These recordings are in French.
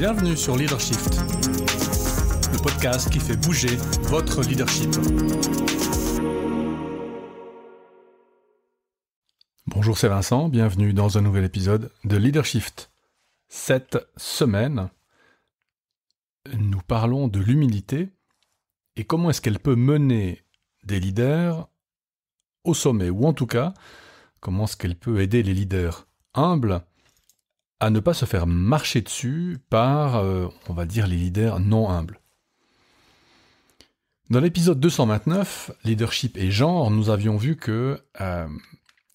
Bienvenue sur Leadership, le podcast qui fait bouger votre leadership. Bonjour, c'est Vincent, bienvenue dans un nouvel épisode de Leadership. Cette semaine, nous parlons de l'humilité et comment est-ce qu'elle peut mener des leaders au sommet, ou en tout cas, comment est-ce qu'elle peut aider les leaders humbles à ne pas se faire marcher dessus par, euh, on va dire, les leaders non humbles. Dans l'épisode 229, Leadership et genre, nous avions vu que euh,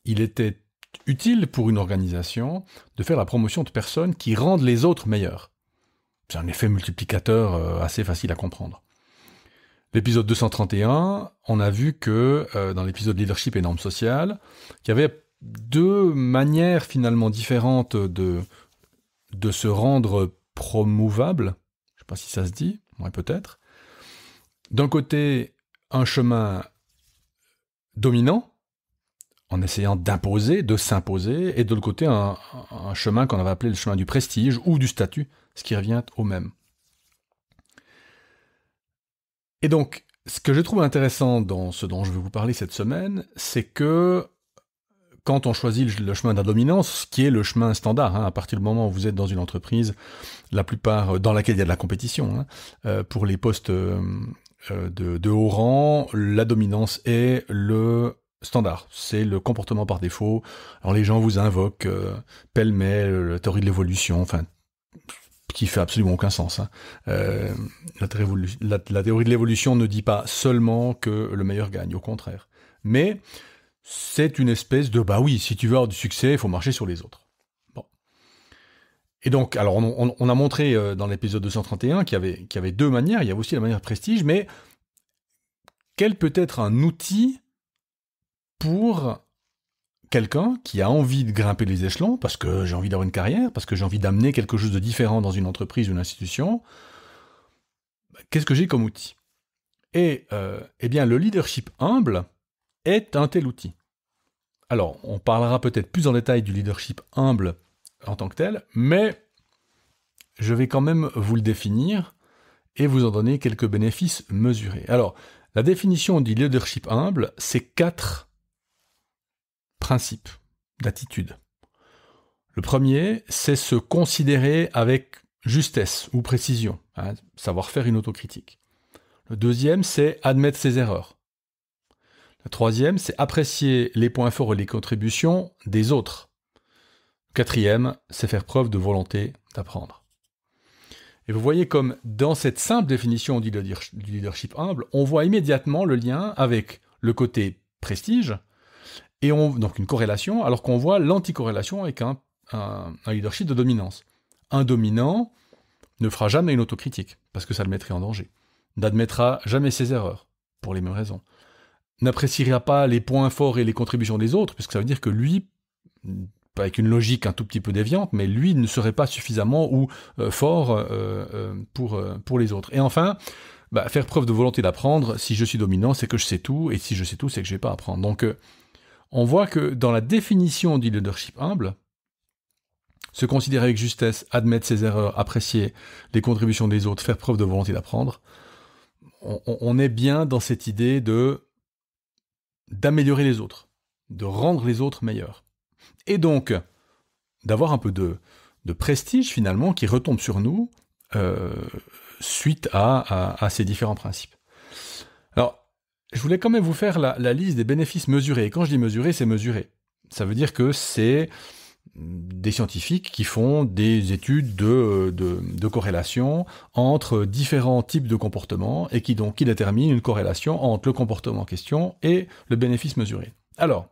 il était utile pour une organisation de faire la promotion de personnes qui rendent les autres meilleurs. C'est un effet multiplicateur euh, assez facile à comprendre. L'épisode 231, on a vu que dans l'épisode Leadership et normes sociales, qu'il y avait deux manières finalement différentes de, de se rendre promouvable. Je sais pas si ça se dit, ouais, peut-être. D'un côté, un chemin dominant, en essayant d'imposer, de s'imposer, et de l'autre côté, un, un chemin qu'on avait appelé le chemin du prestige ou du statut, ce qui revient au même. Et donc, ce que je trouve intéressant dans ce dont je vais vous parler cette semaine, c'est que quand on choisit le chemin de la dominance, ce qui est le chemin standard, hein, à partir du moment où vous êtes dans une entreprise, la plupart euh, dans laquelle il y a de la compétition, hein, euh, pour les postes euh, de, haut rang, la dominance est le standard, c'est le comportement par défaut. Alors les gens vous invoquent pêle-mêle, la théorie de l'évolution, enfin qui fait absolument aucun sens. Hein. La, la théorie de l'évolution ne dit pas seulement que le meilleur gagne, au contraire. Mais c'est une espèce de bah oui, si tu veux avoir du succès, il faut marcher sur les autres. Bon. Et donc, alors on, a montré euh, dans l'épisode 231 qu'il y, avait, deux manières, il y avait aussi la manière prestige, mais quel peut être un outil pour quelqu'un qui a envie de grimper les échelons, parce que j'ai envie d'avoir une carrière, parce que j'ai envie d'amener quelque chose de différent dans une entreprise ou une institution, qu'est-ce que j'ai comme outil Et euh, eh bien, le leadership humble, est un tel outil. Alors, on parlera peut-être plus en détail du leadership humble en tant que tel, mais je vais quand même vous le définir et vous en donner quelques bénéfices mesurés. Alors, la définition du leadership humble, c'est quatre principes d'attitude. Le premier, c'est se considérer avec justesse ou précision, hein, savoir faire une autocritique. Le deuxième, c'est admettre ses erreurs troisième, c'est apprécier les points forts et les contributions des autres. quatrième, c'est faire preuve de volonté d'apprendre. Et vous voyez comme dans cette simple définition du leadership humble, on voit immédiatement le lien avec le côté prestige, et on, donc une corrélation, alors qu'on voit l'anticorrélation avec un, leadership de dominance. Un dominant ne fera jamais une autocritique, parce que ça le mettrait en danger, n'admettra jamais ses erreurs, pour les mêmes raisons n'appréciera pas les points forts et les contributions des autres, puisque ça veut dire que lui, avec une logique un tout petit peu déviante, mais lui ne serait pas suffisamment ou euh, fort euh, euh, pour, pour les autres. Et enfin, bah, faire preuve de volonté d'apprendre, si je suis dominant, c'est que je sais tout, et si je sais tout, c'est que je vais pas apprendre. Donc, on voit que dans la définition du leadership humble, se considérer avec justesse, admettre ses erreurs, apprécier les contributions des autres, faire preuve de volonté d'apprendre, on, est bien dans cette idée de d'améliorer les autres, de rendre les autres meilleurs. Et donc, d'avoir un peu de, prestige finalement qui retombe sur nous euh, suite à, ces différents principes. Alors, je voulais quand même vous faire la, liste des bénéfices mesurés. Et quand je dis mesurés, c'est mesuré. Ça veut dire que c'est des scientifiques qui font des études de, corrélation entre différents types de comportements et qui donc qui déterminent une corrélation entre le comportement en question et le bénéfice mesuré. Alors,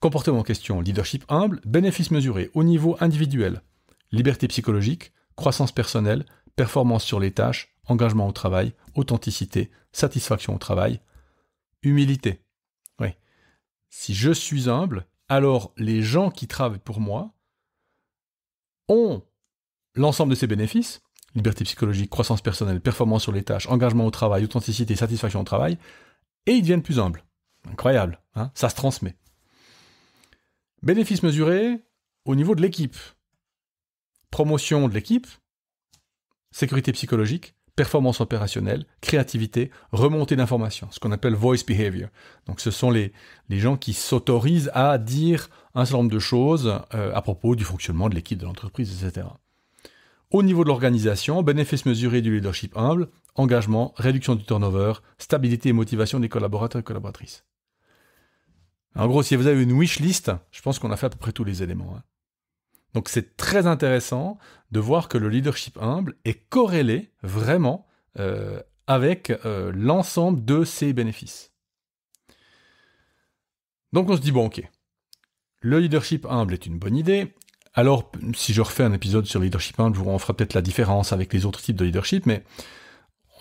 comportement en question, leadership humble, bénéfice mesuré au niveau individuel, liberté psychologique, croissance personnelle, performance sur les tâches, engagement au travail, authenticité, satisfaction au travail, humilité. Oui. Si je suis humble, alors les gens qui travaillent pour moi ont l'ensemble de ces bénéfices, liberté psychologique, croissance personnelle, performance sur les tâches, engagement au travail, authenticité, satisfaction au travail, et ils deviennent plus humbles. Incroyable, hein, ça se transmet. Bénéfices mesurés au niveau de l'équipe. Promotion de l'équipe, sécurité psychologique, performance opérationnelle, créativité, remontée d'informations, ce qu'on appelle voice behavior. Donc ce sont les, les gens qui s'autorisent à dire un certain nombre de choses euh, à propos du fonctionnement de l'équipe de l'entreprise, etc. Au niveau de l'organisation, bénéfices mesurés du leadership humble, engagement, réduction du turnover, stabilité et motivation des collaborateurs et collaboratrices. En gros, si vous avez une wish list, je pense qu'on a fait à peu près tous les éléments. Hein. Donc c'est très intéressant de voir que le leadership humble est corrélé vraiment euh, avec euh, l'ensemble de ces bénéfices. Donc on se dit, bon ok, le leadership humble est une bonne idée. Alors, si je refais un épisode sur le leadership humble, on fera peut-être la différence avec les autres types de leadership, mais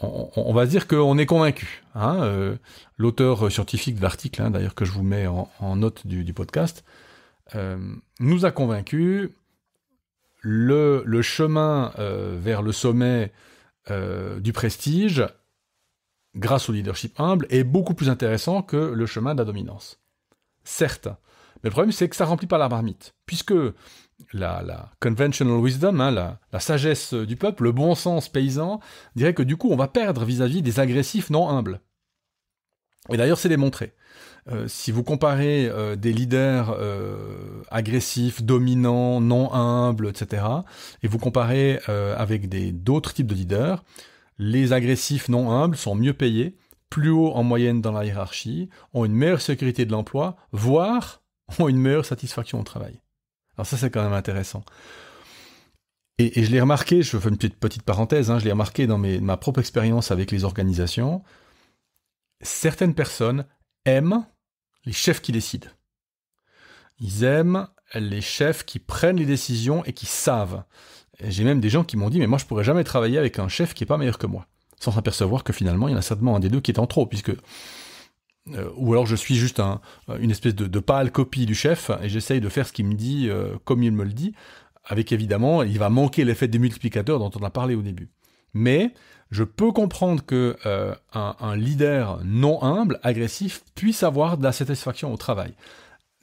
on, va dire qu'on est convaincu. Hein. Euh, l'auteur scientifique de l'article, hein, d'ailleurs que je vous mets en, note du, podcast, euh, nous a convaincus. Le, le chemin euh, vers le sommet du prestige, grâce au leadership humble, est beaucoup plus intéressant que le chemin de la dominance. Certes, mais le problème, c'est que ça remplit pas la marmite, puisque la, conventional wisdom, hein, la, sagesse du peuple, le bon sens paysan, dirait que du coup, on va perdre vis-à-vis des agressifs non humbles. Et d'ailleurs, c'est démontré. Euh, si vous comparez euh, des leaders euh, agressifs, dominants, non humbles, etc., et vous comparez avec des d'autres types de leaders, les agressifs non humbles sont mieux payés, plus haut en moyenne dans la hiérarchie, ont une meilleure sécurité de l'emploi, voire ont une meilleure satisfaction au travail. Alors ça, c'est quand même intéressant. Et, je l'ai remarqué, je fais une petite, petite parenthèse, hein, je l'ai remarqué dans ma propre expérience avec les organisations, certaines personnes aiment les chefs qui décident. Ils aiment les chefs qui prennent les décisions et qui savent. J'ai même des gens qui m'ont dit, mais moi je pourrais jamais travailler avec un chef qui n'est pas meilleur que moi, sans s'apercevoir que finalement il y en a certainement un des deux qui est en trop, puisque euh, ou alors je suis juste une espèce de, pâle copie du chef et j'essaye de faire ce qu'il me dit euh, comme il me le dit, avec évidemment, il va manquer l'effet des multiplicateurs dont on a parlé au début. Mais je peux comprendre que euh, un, leader non humble, agressif, puisse avoir de la satisfaction au travail.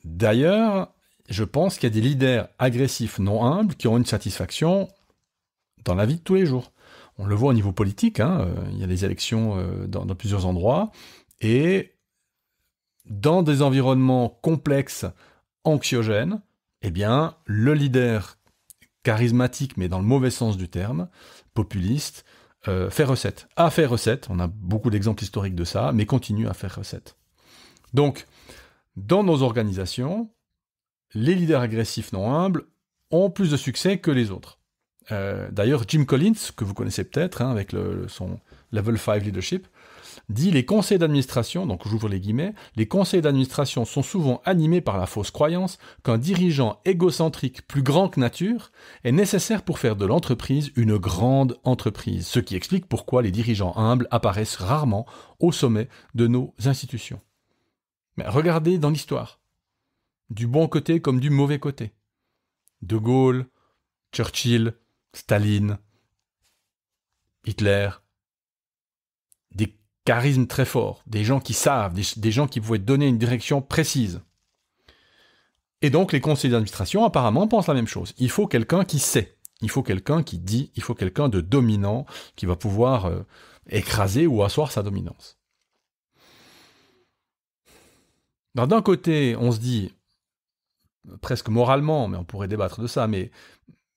D'ailleurs, je pense qu'il y a des leaders agressifs non humbles qui ont une satisfaction dans la vie de tous les jours. On le voit au niveau politique, hein, il y a des élections dans, dans plusieurs endroits, et dans des environnements complexes, anxiogènes, eh bien, le leader charismatique, mais dans le mauvais sens du terme, populiste, euh, fait recette, a fait recette, on a beaucoup d'exemples historiques de ça, mais continue à faire recette. Donc, dans nos organisations, les leaders agressifs non humbles ont plus de succès que les autres. Euh, d'ailleurs, Jim Collins, que vous connaissez peut-être, hein, avec son Level 5 Leadership, dit les conseils d'administration, donc j'ouvre les guillemets, les conseils d'administration sont souvent animés par la fausse croyance qu'un dirigeant égocentrique plus grand que nature est nécessaire pour faire de l'entreprise une grande entreprise, ce qui explique pourquoi les dirigeants humbles apparaissent rarement au sommet de nos institutions. Mais regardez dans l'histoire, du bon côté comme du mauvais côté. De Gaulle, Churchill, Staline, Hitler, charisme très fort, des gens qui savent, des, gens qui pouvaient donner une direction précise. Et donc les conseils d'administration apparemment pensent la même chose. Il faut quelqu'un qui sait, il faut quelqu'un qui dit, il faut quelqu'un de dominant qui va pouvoir euh, écraser ou asseoir sa dominance. D'un côté, on se dit, presque moralement, mais on pourrait débattre de ça, mais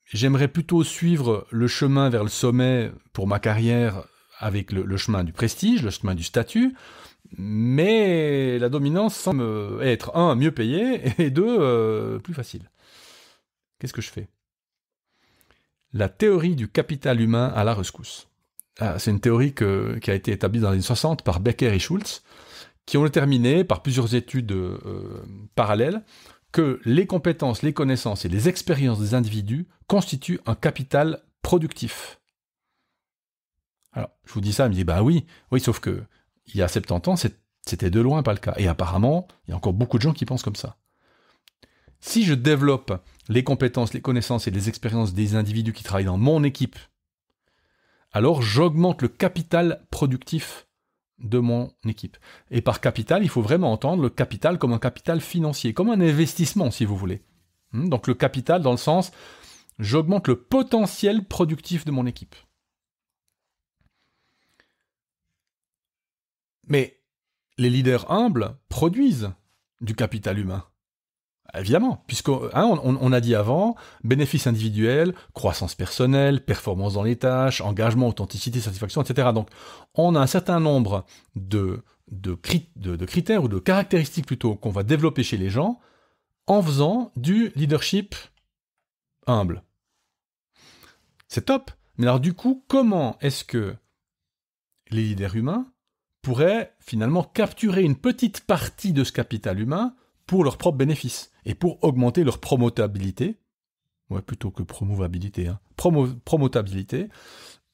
j'aimerais plutôt suivre le chemin vers le sommet pour ma carrière avec le, chemin du prestige, le chemin du statut, mais la dominance semble être, un, mieux payée, et deux, euh, plus facile. Qu'est-ce que je fais La théorie du capital humain à la rescousse. Ah, c'est une théorie qui a été établie dans les années 60 par Becker et Schultz, qui ont déterminé par plusieurs études euh, parallèles que les compétences, les connaissances et les expériences des individus constituent un capital productif. Alors, je vous dis ça, il me dit, bah oui, oui, sauf que il y a 70 ans, c'était de loin pas le cas. Et apparemment, il y a encore beaucoup de gens qui pensent comme ça. Si je développe les compétences, les connaissances et les expériences des individus qui travaillent dans mon équipe, alors j'augmente le capital productif de mon équipe. Et par capital, il faut vraiment entendre le capital comme un capital financier, comme un investissement, si vous voulez. Hmm, donc le capital dans le sens, j'augmente le potentiel productif de mon équipe. Mais les leaders humbles produisent du capital humain. Évidemment, puisqu'on hein, a dit avant, bénéfices individuels, croissance personnelle, performance dans les tâches, engagement, authenticité, satisfaction, etc. Donc, on a un certain nombre de critères ou de caractéristiques plutôt qu'on va développer chez les gens en faisant du leadership humble. C'est top. Mais alors du coup, comment est-ce que les leaders humains pourraient finalement capturer une petite partie de ce capital humain pour leur propre bénéfice et pour augmenter leur promotabilité, ouais, plutôt que promouvabilité, hein. promotabilité,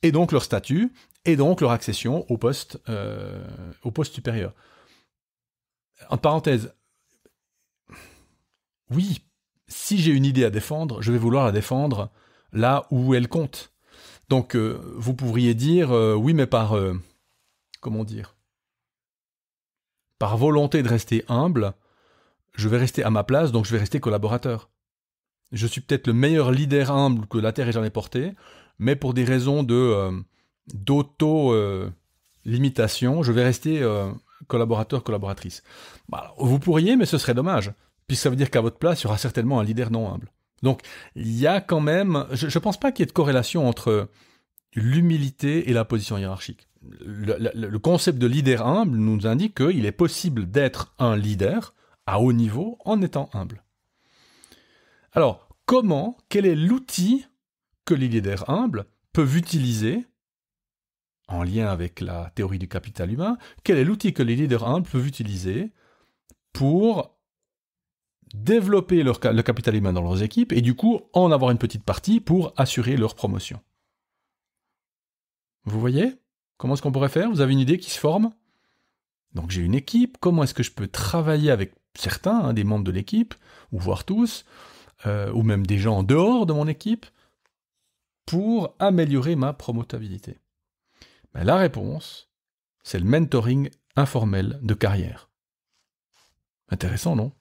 et donc leur statut, et donc leur accession au poste, euh, au poste supérieur. En parenthèse, oui, si j'ai une idée à défendre, je vais vouloir la défendre là où elle compte. Donc euh, vous pourriez dire, euh, oui, mais par... comment dire par volonté de rester humble, je vais rester à ma place, donc je vais rester collaborateur. Je suis peut-être le meilleur leader humble que la Terre ait jamais porté, mais pour des raisons euh, d'auto-limitation, euh, je vais rester euh, collaborateur, collaboratrice. Bah, vous pourriez, mais ce serait dommage, puisque ça veut dire qu'à votre place, il y aura certainement un leader non humble. Donc, il y a quand même, je ne pense pas qu'il y ait de corrélation entre l'humilité et la position hiérarchique le, concept de leader humble nous indique qu'il est possible d'être un leader à haut niveau en étant humble. Alors, comment, quel est l'outil que les leaders humbles peuvent utiliser en lien avec la théorie du capital humain, quel est l'outil que les leaders humbles peuvent utiliser pour développer le capital humain dans leurs équipes et du coup en avoir une petite partie pour assurer leur promotion. Vous voyez Comment est-ce qu'on pourrait faire Vous avez une idée qui se forme Donc j'ai une équipe, comment est-ce que je peux travailler avec certains, hein, des membres de l'équipe, ou voire tous, euh, ou même des gens en dehors de mon équipe, pour améliorer ma promotabilité ben, La réponse, c'est le mentoring informel de carrière. Intéressant, non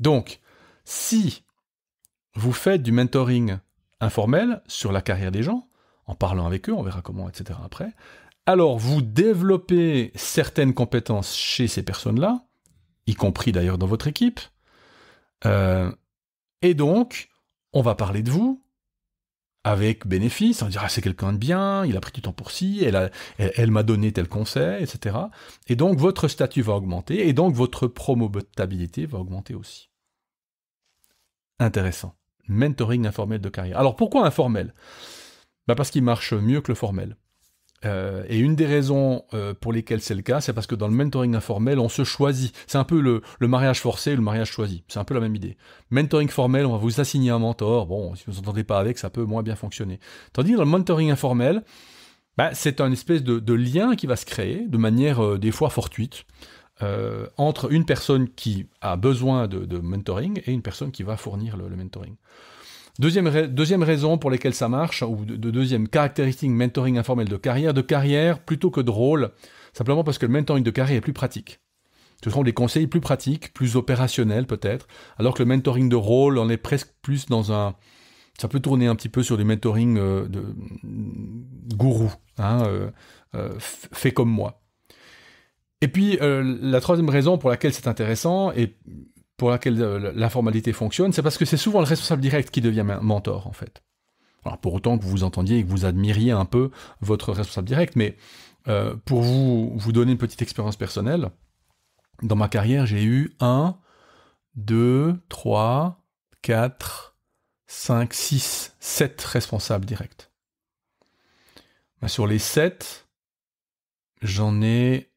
Donc, si vous faites du mentoring informel sur la carrière des gens, en parlant avec eux, on verra comment, etc. après. Alors, vous développez certaines compétences chez ces personnes-là, y compris d'ailleurs dans votre équipe. Euh, et donc, on va parler de vous avec bénéfice, on dira ah, c'est quelqu'un de bien, il a pris du temps pour ci, elle m'a elle, donné tel conseil, etc. Et donc votre statut va augmenter, et donc votre promotabilité va augmenter aussi. Intéressant. Mentoring informel de carrière. Alors pourquoi informel bah, parce qu'il marche mieux que le formel. Euh, et une des raisons euh, pour lesquelles c'est le cas, c'est parce que dans le mentoring informel, on se choisit. C'est un peu le, mariage forcé et le mariage choisi. C'est un peu la même idée. Mentoring formel, on va vous assigner un mentor. Bon, si vous ne vous entendez pas avec, ça peut moins bien fonctionner. Tandis que dans le mentoring informel, bah, c'est un espèce de, lien qui va se créer de manière euh, des fois fortuite. entre une personne qui a besoin de, mentoring et une personne qui va fournir le mentoring. Deuxième, deuxième raison pour laquelle ça marche, ou de, deuxième caractéristique mentoring informel de carrière, de carrière plutôt que de rôle, simplement parce que le mentoring de carrière est plus pratique. Ce sont des conseils plus pratiques, plus opérationnels peut-être, alors que le mentoring de rôle, on est presque plus dans un... Ça peut tourner un petit peu sur du mentoring euh, de gourou, hein, euh, euh, fait comme moi. Et puis, la troisième raison pour laquelle c'est intéressant, et pour laquelle euh, formalité fonctionne, c'est parce que c'est souvent le responsable direct qui devient mentor, en fait. Alors pour autant que vous entendiez et que vous admiriez un peu votre responsable direct, mais euh, pour vous, vous donner une petite expérience personnelle, dans ma carrière, j'ai eu 1, 2, 3, 4, 5, 6, 7 responsables directs. sur les 7, j'en ai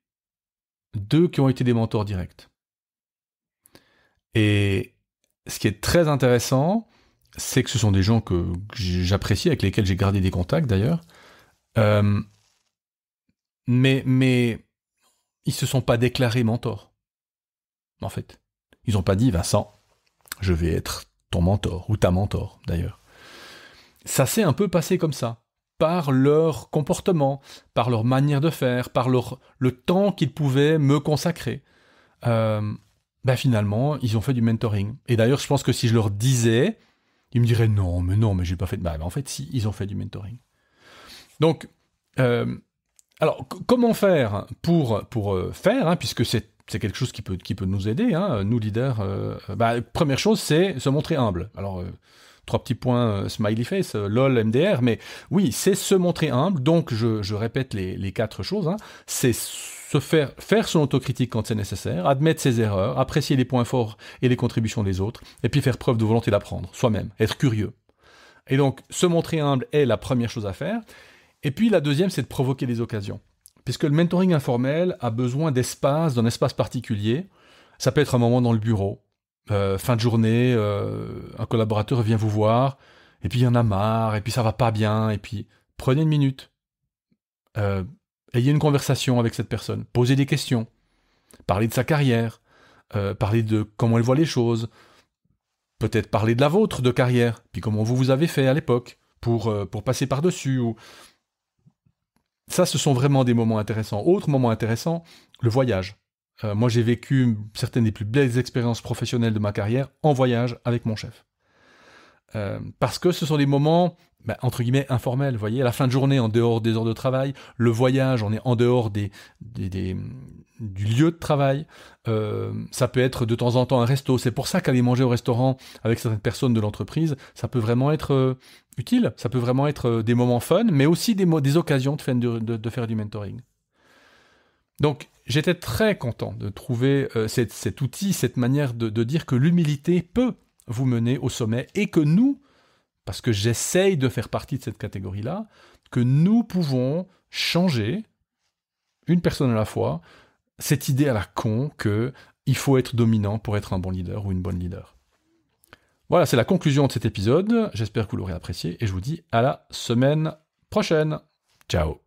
deux qui ont été des mentors directs. Et ce qui est très intéressant, c'est que ce sont des gens que, j'apprécie, avec lesquels j'ai gardé des contacts d'ailleurs. Euh, mais, mais ils se sont pas déclarés mentors. En fait, ils n'ont pas dit Vincent, je vais être ton mentor ou ta mentor d'ailleurs. Ça s'est un peu passé comme ça, par leur comportement, par leur manière de faire, par leur, le temps qu'ils pouvaient me consacrer. Euh, Là, bah, finalement, ils ont fait du mentoring. Et d'ailleurs, je pense que si je leur disais, ils me diraient non, mais non, mais j'ai pas fait. de mal. Bah, bah, » en fait, si, ils ont fait du mentoring. Donc, euh, alors comment faire pour pour euh, faire, hein, puisque c'est c'est quelque chose qui peut, qui peut nous aider, hein, nous leaders. Euh, première chose, c'est se montrer humble. Alors, trois petits points, smiley face, lol, MDR, mais oui, c'est se montrer humble. Donc, je, je répète les, les quatre choses. Hein, c'est se faire, faire son autocritique quand c'est nécessaire, admettre ses erreurs, apprécier les points forts et les contributions des autres, et puis faire preuve de volonté d'apprendre soi-même, être curieux. Et donc, se montrer humble est la première chose à faire. Et puis, la deuxième, c'est de provoquer des occasions. Puisque le mentoring informel a besoin d'espace, d'un espace particulier. Ça peut être un moment dans le bureau, euh, fin de journée, euh, un collaborateur vient vous voir, et puis il y en a marre, et puis ça va pas bien, et puis prenez une minute, euh, Ayez une conversation avec cette personne, posez des questions, parlez de sa carrière, euh, parlez de comment elle voit les choses, peut-être parler de la vôtre de carrière, puis comment vous vous avez fait à l'époque pour, euh, pour passer par-dessus. Ça, ce sont vraiment des moments intéressants. Autre moment intéressant, le voyage. Euh, moi, j'ai vécu certaines des plus belles expériences professionnelles de ma carrière en voyage avec mon chef. parce que ce sont des moments bah, entre guillemets informel, vous voyez, la fin de journée en dehors des heures de travail, le voyage, on est en dehors des, du lieu de travail, euh, ça peut être de temps en temps un resto, c'est pour ça qu'aller manger au restaurant avec certaines personnes de l'entreprise, ça peut vraiment être euh, utile, ça peut vraiment être euh, des moments fun, mais aussi des, des occasions de, faire du mentoring. Donc j'étais très content de trouver cet outil, cette manière de dire que l'humilité peut vous mener au sommet et que nous, parce que j'essaye de faire partie de cette catégorie-là, que nous pouvons changer, une personne à la fois, cette idée à la con que il faut être dominant pour être un bon leader ou une bonne leader. Voilà, c'est la conclusion de cet épisode. J'espère que vous l'aurez apprécié et je vous dis à la semaine prochaine. Ciao